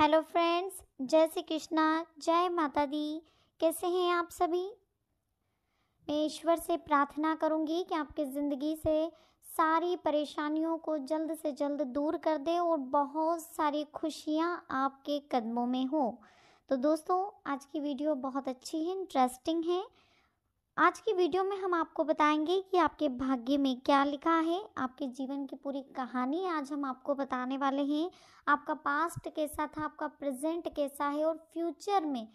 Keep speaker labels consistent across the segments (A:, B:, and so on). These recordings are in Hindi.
A: हेलो फ्रेंड्स जय श्री कृष्णा जय माता दी कैसे हैं आप सभी मैं ईश्वर से प्रार्थना करूंगी कि आपकी ज़िंदगी से सारी परेशानियों को जल्द से जल्द दूर कर दे और बहुत सारी खुशियां आपके कदमों में हो तो दोस्तों आज की वीडियो बहुत अच्छी है इंटरेस्टिंग है आज की वीडियो में हम आपको बताएंगे कि आपके भाग्य में क्या लिखा है आपके जीवन की पूरी कहानी आज हम आपको बताने वाले हैं आपका पास्ट कैसा था आपका प्रेजेंट कैसा है और फ्यूचर में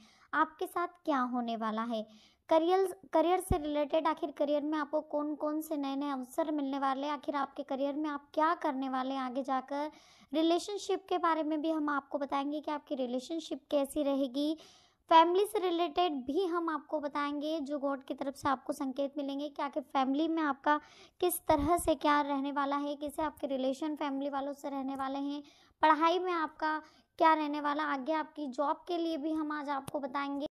A: आपके साथ क्या होने वाला है करियर करियर से रिलेटेड आखिर करियर में आपको कौन कौन से नए नए अवसर मिलने वाले हैं आखिर आपके करियर में आप क्या करने वाले हैं आगे जाकर रिलेशनशिप के बारे में भी हम आपको बताएंगे कि आपकी रिलेशनशिप कैसी रहेगी फैमिली से रिलेटेड भी हम आपको बताएंगे जो गॉड की तरफ से आपको संकेत मिलेंगे कि फैमिली में आपका किस तरह से क्या रहने वाला है कैसे आपके रिलेशन फैमिली वालों से रहने वाले हैं पढ़ाई में आपका क्या रहने वाला आगे आपकी जॉब के लिए भी हम आज आपको बताएंगे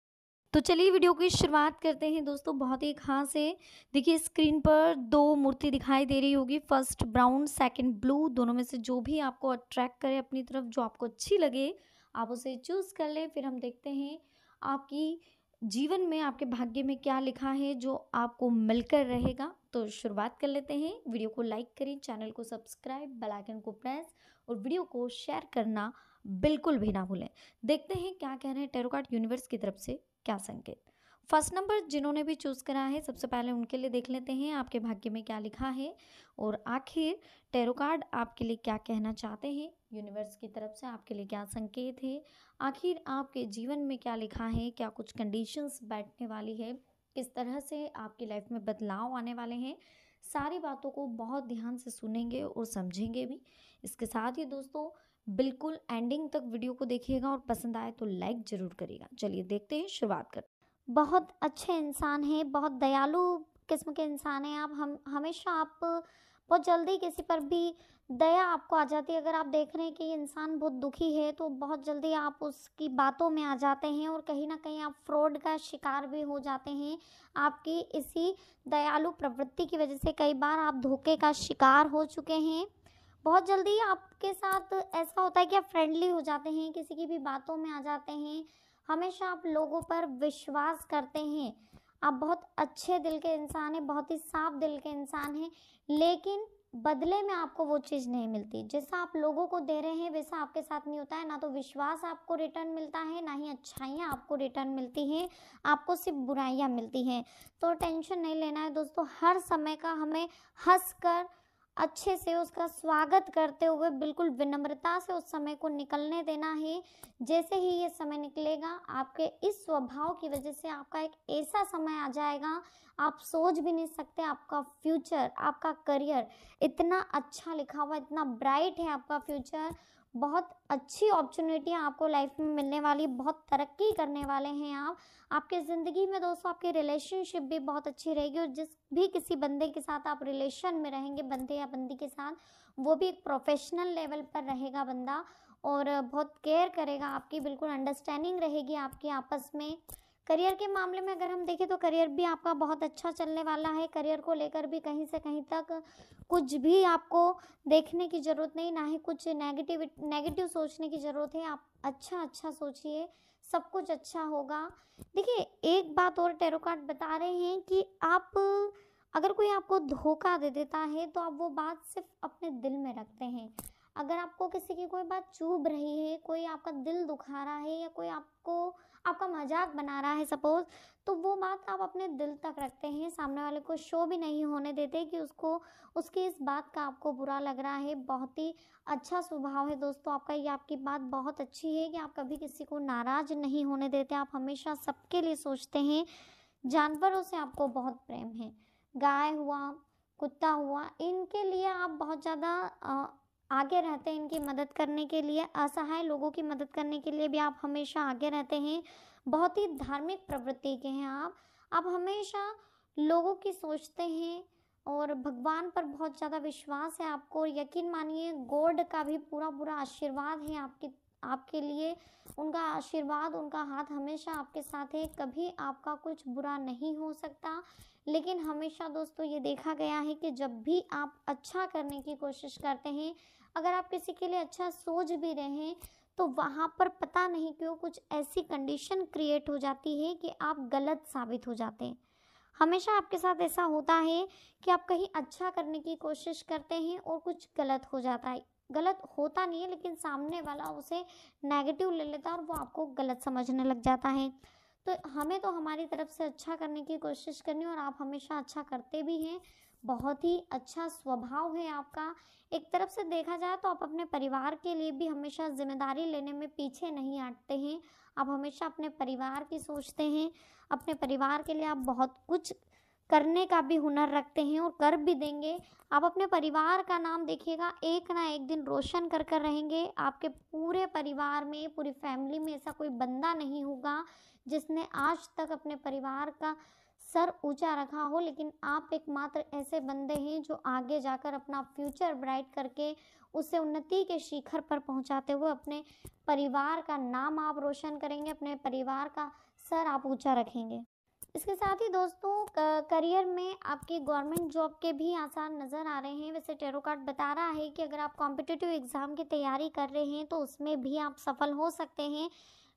A: तो चलिए वीडियो की
B: शुरुआत करते हैं दोस्तों बहुत ही खास है देखिए स्क्रीन पर दो मूर्ति दिखाई दे रही होगी फर्स्ट ब्राउन सेकंड ब्लू दोनों में से जो भी आपको अट्रैक्ट करे अपनी तरफ जो आपको अच्छी लगे आप उसे चूज़ कर ले फिर हम देखते हैं आपकी जीवन में आपके भाग्य में क्या लिखा है जो आपको मिलकर रहेगा तो शुरुआत कर लेते हैं वीडियो को लाइक करें चैनल को सब्सक्राइब बेल आइकन को प्रेस और वीडियो को शेयर करना बिल्कुल भी ना भूलें देखते हैं क्या कह रहे हैं टेरोकार्ड यूनिवर्स की तरफ से क्या संकेत फर्स्ट नंबर जिन्होंने भी चूज़ करा है सबसे पहले उनके लिए देख लेते हैं आपके भाग्य में क्या लिखा है और आखिर टेरो कार्ड आपके लिए क्या कहना चाहते हैं यूनिवर्स की तरफ से आपके लिए क्या संकेत है आखिर आपके जीवन में क्या लिखा है क्या कुछ कंडीशंस बैठने वाली है किस तरह से आपकी लाइफ में बदलाव आने वाले हैं सारी बातों को बहुत ध्यान से सुनेंगे और समझेंगे भी इसके साथ ही दोस्तों बिल्कुल एंडिंग तक वीडियो को देखिएगा और पसंद आए तो लाइक ज़रूर करिएगा चलिए देखते हैं शुरुआत करते बहुत
A: अच्छे इंसान हैं बहुत दयालु किस्म के इंसान हैं आप हम हमेशा आप बहुत जल्दी किसी पर भी दया आपको आ जाती है अगर आप देख रहे हैं कि इंसान बहुत दुखी है तो बहुत जल्दी आप उसकी बातों में आ जाते हैं और कहीं ना कहीं आप फ्रॉड का शिकार भी हो जाते हैं आपकी इसी दयालु प्रवृत्ति की वजह से कई बार आप धोखे का शिकार हो चुके हैं बहुत जल्दी आपके साथ ऐसा होता है कि आप फ्रेंडली हो जाते हैं किसी की भी बातों में आ जाते हैं हमेशा आप लोगों पर विश्वास करते हैं आप बहुत अच्छे दिल के इंसान हैं बहुत ही साफ दिल के इंसान हैं लेकिन बदले में आपको वो चीज़ नहीं मिलती जैसा आप लोगों को दे रहे हैं वैसा आपके साथ नहीं होता है ना तो विश्वास आपको रिटर्न मिलता है ना ही अच्छाइयाँ आपको रिटर्न मिलती हैं आपको सिर्फ बुराइयाँ मिलती हैं तो टेंशन नहीं लेना है दोस्तों हर समय का हमें हंस कर अच्छे से उसका स्वागत करते हुए बिल्कुल विनम्रता से उस समय को निकलने देना है जैसे ही ये समय निकलेगा आपके इस स्वभाव की वजह से आपका एक ऐसा समय आ जाएगा आप सोच भी नहीं सकते आपका फ्यूचर आपका करियर इतना अच्छा लिखा हुआ इतना ब्राइट है आपका फ्यूचर बहुत अच्छी अपॉर्चुनिटियाँ आपको लाइफ में मिलने वाली बहुत तरक्की करने वाले हैं आप आपके ज़िंदगी में दोस्तों आपकी रिलेशनशिप भी बहुत अच्छी रहेगी और जिस भी किसी बंदे के साथ आप रिलेशन में रहेंगे बंदे या बंदी के साथ वो भी एक प्रोफेशनल लेवल पर रहेगा बंदा और बहुत केयर करेगा आपकी बिल्कुल अंडरस्टैंडिंग रहेगी आपकी आपस में करियर के मामले में अगर हम देखें तो करियर भी आपका बहुत अच्छा चलने वाला है करियर को लेकर भी कहीं से कहीं तक कुछ भी आपको देखने की ज़रूरत नहीं ना ही कुछ नेगेटिव नेगेटिव सोचने की ज़रूरत है आप अच्छा अच्छा सोचिए सब कुछ अच्छा होगा देखिए एक बात और टेरो कार्ड बता रहे हैं कि आप अगर कोई आपको धोखा दे देता है तो आप वो बात सिर्फ अपने दिल में रखते हैं अगर आपको किसी की कोई बात चुभ रही है कोई आपका दिल दुखा रहा है या कोई आपको आपका मजाक बना रहा है सपोज़ तो वो बात आप अपने दिल तक रखते हैं सामने वाले को शो भी नहीं होने देते कि उसको उसकी इस बात का आपको बुरा लग रहा है बहुत ही अच्छा स्वभाव है दोस्तों आपका ये आपकी बात बहुत अच्छी है कि आप कभी किसी को नाराज़ नहीं होने देते आप हमेशा सबके लिए सोचते हैं जानवरों से आपको बहुत प्रेम है गाय हुआ कुत्ता हुआ इनके लिए आप बहुत ज़्यादा आगे रहते हैं इनकी मदद करने के लिए असहाय लोगों की मदद करने के लिए भी आप हमेशा आगे रहते हैं बहुत ही धार्मिक प्रवृत्ति के हैं आप आप हमेशा लोगों की सोचते हैं और भगवान पर बहुत ज़्यादा विश्वास है आपको यकीन मानिए गॉड का भी पूरा पूरा आशीर्वाद है आपकी आपके लिए उनका आशीर्वाद उनका हाथ हमेशा आपके साथ है कभी आपका कुछ बुरा नहीं हो सकता लेकिन हमेशा दोस्तों ये देखा गया है कि जब भी आप अच्छा करने की कोशिश करते हैं अगर आप किसी के लिए अच्छा सोच भी रहे हैं तो वहाँ पर पता नहीं क्यों कुछ ऐसी कंडीशन क्रिएट हो जाती है कि आप गलत साबित हो जाते हैं हमेशा आपके साथ ऐसा होता है कि आप कहीं अच्छा करने की कोशिश करते हैं और कुछ गलत हो जाता है गलत होता नहीं है लेकिन सामने वाला उसे नेगेटिव ले लेता है और वो आपको गलत समझने लग जाता है तो हमें तो हमारी तरफ से अच्छा करने की कोशिश करनी और आप हमेशा अच्छा करते भी हैं बहुत ही अच्छा स्वभाव है आपका एक तरफ से देखा जाए तो आप अपने परिवार के लिए भी हमेशा जिम्मेदारी लेने में पीछे नहीं हटते हैं आप हमेशा अपने परिवार की सोचते हैं अपने परिवार के लिए आप बहुत कुछ करने का भी हुनर रखते हैं और कर भी देंगे आप अपने परिवार का नाम देखिएगा एक ना एक दिन रोशन कर कर रहेंगे आपके पूरे परिवार में पूरी फैमिली में ऐसा कोई बंदा नहीं होगा जिसने आज तक अपने परिवार का सर ऊंचा रखा हो लेकिन आप एकमात्र ऐसे बंदे हैं जो आगे जाकर अपना फ्यूचर ब्राइट करके उसे उन्नति के शिखर पर पहुंचाते हुए अपने परिवार का नाम आप रोशन करेंगे अपने परिवार का सर आप ऊंचा रखेंगे इसके साथ ही दोस्तों करियर में आपके गवर्नमेंट जॉब के भी आसार नज़र आ रहे हैं वैसे टेरो कार्ड बता रहा है कि अगर आप कॉम्पिटिटिव एग्ज़ाम की तैयारी कर रहे हैं तो उसमें भी आप सफल हो सकते हैं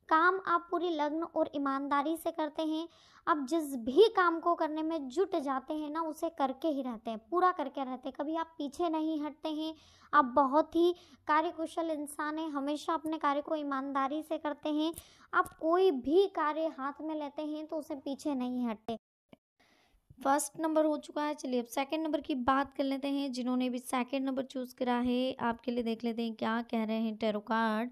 A: काम आप पूरी लग्न और ईमानदारी से करते हैं आप जिस भी काम को करने में जुट जाते हैं ना उसे करके ही रहते हैं पूरा करके रहते हैं कभी आप पीछे नहीं हटते हैं आप बहुत ही कार्यकुशल इंसान हैं हमेशा अपने कार्य को ईमानदारी से करते हैं आप कोई भी कार्य हाथ में लेते हैं तो उसे पीछे नहीं हटते फर्स्ट नंबर हो चुका है चलिए अब सेकंड नंबर की बात कर लेते हैं
B: जिन्होंने भी सेकंड नंबर चूज़ करा है आपके लिए देख लेते हैं क्या कह रहे हैं टेरो कार्ड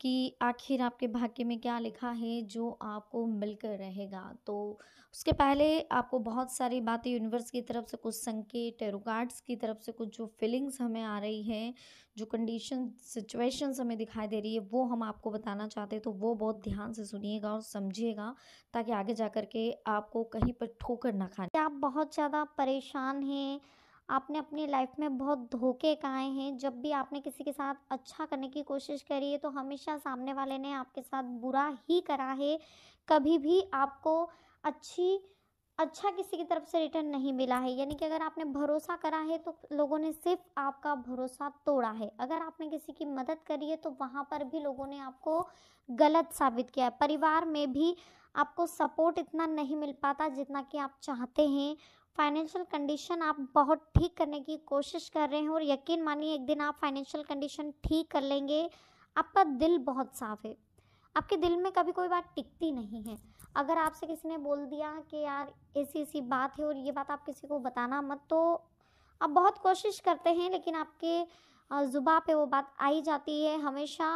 B: कि आखिर आपके भाग्य में क्या लिखा है जो आपको मिलकर रहेगा तो उसके पहले आपको बहुत सारी बातें यूनिवर्स की तरफ से कुछ संकेत टेरो की तरफ से कुछ जो फीलिंग्स हमें आ रही हैं जो कंडीशन सिचुएशंस हमें दिखाई दे रही है वो हम आपको बताना चाहते हैं तो वो बहुत ध्यान से सुनिएगा और समझिएगा ताकि आगे जा के
A: आपको कहीं पर ठोकर ना खाने आप बहुत ज़्यादा परेशान हैं आपने अपनी लाइफ में बहुत धोखे खाए हैं जब भी आपने किसी के साथ अच्छा करने की कोशिश करी है तो हमेशा सामने वाले ने आपके साथ बुरा ही करा है कभी भी आपको अच्छी अच्छा किसी की तरफ से रिटर्न नहीं मिला है यानी कि अगर आपने भरोसा करा है तो लोगों ने सिर्फ आपका भरोसा तोड़ा है अगर आपने किसी की मदद करी है तो वहाँ पर भी लोगों ने आपको गलत साबित किया है परिवार में भी आपको सपोर्ट इतना नहीं मिल पाता जितना कि आप चाहते हैं फाइनेंशियल कंडीशन आप बहुत ठीक करने की कोशिश कर रहे हैं और यकीन मानिए एक दिन आप फाइनेंशियल कंडीशन ठीक कर लेंगे आपका दिल बहुत साफ है आपके दिल में कभी कोई बात टिकती नहीं है अगर आपसे किसी ने बोल दिया कि यार ऐसी ऐसी बात है और ये बात आप किसी को बताना मत तो आप बहुत कोशिश करते हैं लेकिन आपके ज़ुबा पे वो बात आई जाती है हमेशा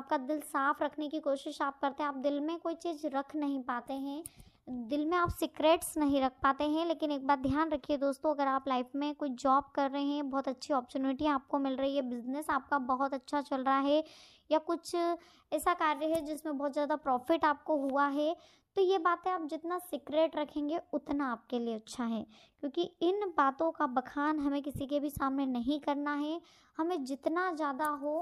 A: आपका दिल साफ़ रखने की कोशिश आप करते हैं आप दिल में कोई चीज़ रख नहीं पाते हैं दिल में आप सीक्रेट्स नहीं रख पाते हैं लेकिन एक बात ध्यान रखिए दोस्तों अगर आप लाइफ में कोई जॉब कर रहे हैं बहुत अच्छी अपॉर्चुनिटी आपको मिल रही है बिजनेस आपका बहुत अच्छा चल रहा है या कुछ ऐसा कार्य है जिसमें बहुत ज़्यादा प्रॉफिट आपको हुआ है तो ये बातें आप जितना सीक्रेट रखेंगे उतना आपके लिए अच्छा है क्योंकि इन बातों का बखान हमें किसी के भी सामने नहीं करना है हमें जितना ज़्यादा हो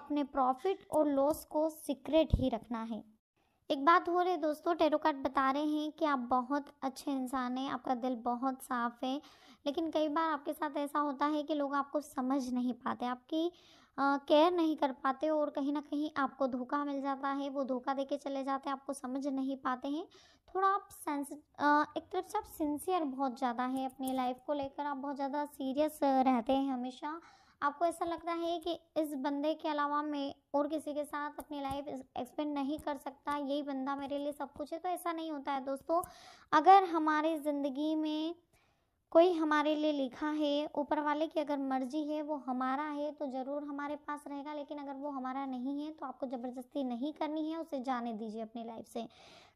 A: अपने प्रॉफिट और लॉस को सीक्रेट ही रखना है एक बात हो रही है दोस्तों टेरो कार्ड बता रहे हैं कि आप बहुत अच्छे इंसान हैं आपका दिल बहुत साफ़ है लेकिन कई बार आपके साथ ऐसा होता है कि लोग आपको समझ नहीं पाते आपकी केयर नहीं कर पाते और कहीं ना कहीं आपको धोखा मिल जाता है वो धोखा देके चले जाते हैं आपको समझ नहीं पाते हैं थोड़ा आप सेंस एक तरफ से आप सिंसियर बहुत ज़्यादा है अपनी लाइफ को लेकर आप बहुत ज़्यादा सीरियस रहते हैं हमेशा आपको ऐसा लगता है कि इस बंदे के अलावा मैं और किसी के साथ अपनी लाइफ एक्सपेंड नहीं कर सकता यही बंदा मेरे लिए सब कुछ है तो ऐसा नहीं होता है दोस्तों अगर हमारे ज़िंदगी में कोई हमारे लिए लिखा है ऊपर वाले की अगर मर्जी है वो हमारा है तो ज़रूर हमारे पास रहेगा लेकिन अगर वो हमारा नहीं है तो आपको ज़बरदस्ती नहीं करनी है उसे जाने दीजिए अपनी लाइफ से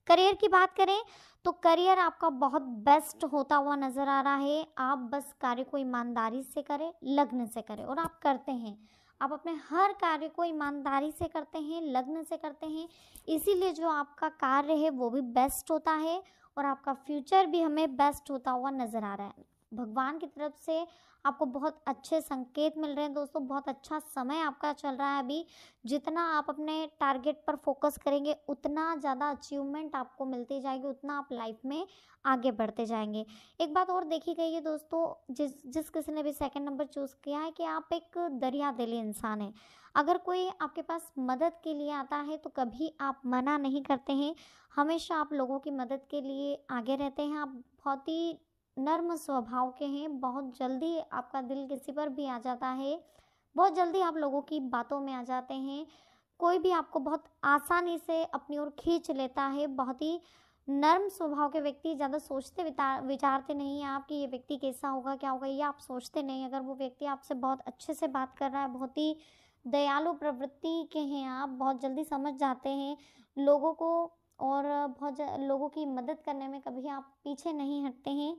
A: करियर की बात करें तो करियर आपका बहुत बेस्ट होता हुआ नज़र आ रहा है आप बस कार्य को ईमानदारी से करें लग्न से करें और आप करते हैं आप अपने हर कार्य को ईमानदारी से करते हैं लग्न से करते हैं इसीलिए जो आपका कार्य है वो भी बेस्ट होता है और आपका फ्यूचर भी हमें बेस्ट होता हुआ नज़र आ रहा है भगवान की तरफ से आपको बहुत अच्छे संकेत मिल रहे हैं दोस्तों बहुत अच्छा समय आपका चल रहा है अभी जितना आप अपने टारगेट पर फोकस करेंगे उतना ज़्यादा अचीवमेंट आपको मिलती जाएगी उतना आप लाइफ में आगे बढ़ते जाएंगे एक बात और देखी गई है दोस्तों जिस जिस किसी ने भी सेकंड नंबर चूज़ किया है कि आप एक दरिया दिली इंसान हैं अगर कोई आपके पास मदद के लिए आता है तो कभी आप मना नहीं करते हैं हमेशा आप लोगों की मदद के लिए आगे रहते हैं आप बहुत ही नर्म स्वभाव के हैं बहुत जल्दी आपका दिल किसी पर भी आ जाता है बहुत जल्दी आप लोगों की बातों में आ जाते हैं कोई भी आपको बहुत आसानी से अपनी ओर खींच लेता है बहुत ही नर्म स्वभाव के व्यक्ति ज़्यादा सोचते विचारते नहीं हैं आप कि ये व्यक्ति कैसा होगा क्या होगा ये आप सोचते नहीं अगर वो व्यक्ति आपसे बहुत अच्छे से बात कर रहा है बहुत ही दयालु प्रवृत्ति के हैं आप बहुत जल्दी समझ जाते हैं लोगों को और बहुत लोगों की मदद करने में कभी आप पीछे नहीं हटते हैं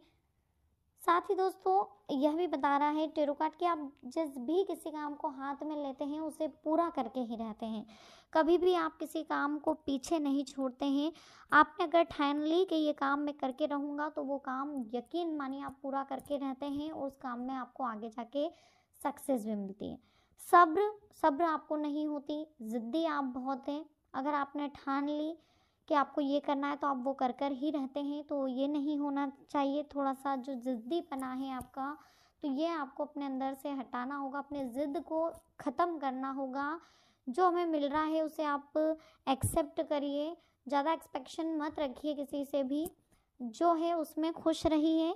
A: साथ ही दोस्तों यह भी बता रहा है टेरो कार्ड कि आप जिस भी किसी काम को हाथ में लेते हैं उसे पूरा करके ही रहते हैं कभी भी आप किसी काम को पीछे नहीं छोड़ते हैं आपने अगर ठान ली कि ये काम मैं करके रहूँगा तो वो काम यकीन मानिए आप पूरा करके रहते हैं और उस काम में आपको आगे जाके सक्सेस भी मिलती है सब्र सब्र आपको नहीं होती ज़िद्दी आप बहुत हैं अगर आपने ठान ली कि आपको ये करना है तो आप वो कर कर ही रहते हैं तो ये नहीं होना चाहिए थोड़ा सा जो ज़िद्दी पना है आपका तो ये आपको अपने अंदर से हटाना होगा अपने ज़िद्द को ख़त्म करना होगा जो हमें मिल रहा है उसे आप एक्सेप्ट करिए ज़्यादा एक्सपेक्शन मत रखिए किसी से भी जो है उसमें खुश रहिए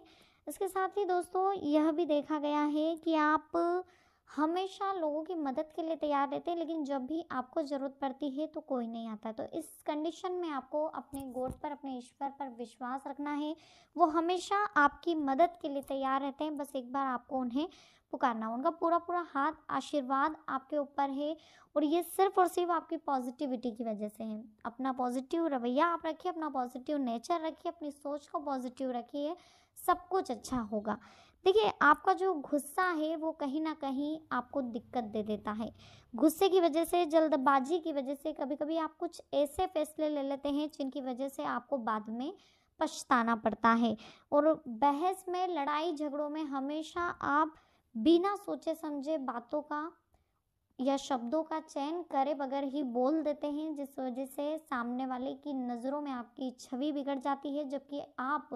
A: इसके साथ ही दोस्तों यह भी देखा गया है कि आप हमेशा लोगों की मदद के लिए तैयार रहते हैं लेकिन जब भी आपको ज़रूरत पड़ती है तो कोई नहीं आता तो इस कंडीशन में आपको अपने गोड पर अपने ईश्वर पर विश्वास रखना है वो हमेशा आपकी मदद के लिए तैयार रहते हैं बस एक बार आपको उन्हें पुकारना उनका पूरा पूरा हाथ आशीर्वाद आपके ऊपर है और ये सिर्फ और सिर्फ आपकी पॉजिटिविटी की वजह से है अपना पॉजिटिव रवैया आप रखिए अपना पॉजिटिव नेचर रखिए अपनी सोच को पॉजिटिव रखिए सब कुछ अच्छा होगा देखिए आपका जो गुस्सा है वो कहीं ना कहीं आपको दिक्कत दे देता है गुस्से की वजह से जल्दबाजी की वजह से कभी कभी आप कुछ ऐसे फैसले ले लेते हैं जिनकी वजह से आपको बाद में पछताना पड़ता है और बहस में लड़ाई झगड़ों में हमेशा आप बिना सोचे समझे बातों का या शब्दों का चयन करे बगैर ही बोल देते हैं जिस वजह से सामने वाले की नज़रों में आपकी छवि बिगड़ जाती है जबकि आप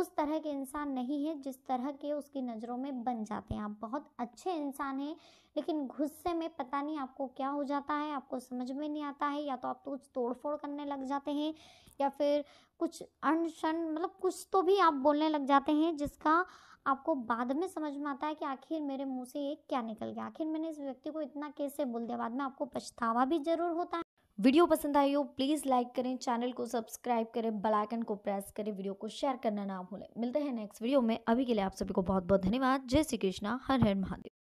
A: उस तरह के इंसान नहीं है जिस तरह के उसकी नज़रों में बन जाते हैं आप बहुत अच्छे इंसान हैं लेकिन गुस्से में पता नहीं आपको क्या हो जाता है आपको समझ में नहीं आता है या तो आप तो कुछ तोड़ फोड़ करने लग जाते हैं या फिर कुछ अनशन मतलब कुछ तो भी आप बोलने लग जाते हैं जिसका आपको बाद में समझ में आता है कि आखिर मेरे मुंह से ये क्या निकल गया आखिर मैंने इस व्यक्ति को इतना कैसे बोल दिया बाद में आपको पछतावा भी जरूर होता है
B: वीडियो पसंद आई हो प्लीज़ लाइक करें चैनल को सब्सक्राइब करें बेल आइकन को प्रेस करें वीडियो को शेयर करना ना भूलें मिलते हैं नेक्स्ट वीडियो में अभी के लिए आप सभी को बहुत बहुत धन्यवाद जय श्री कृष्णा हर हर महादेव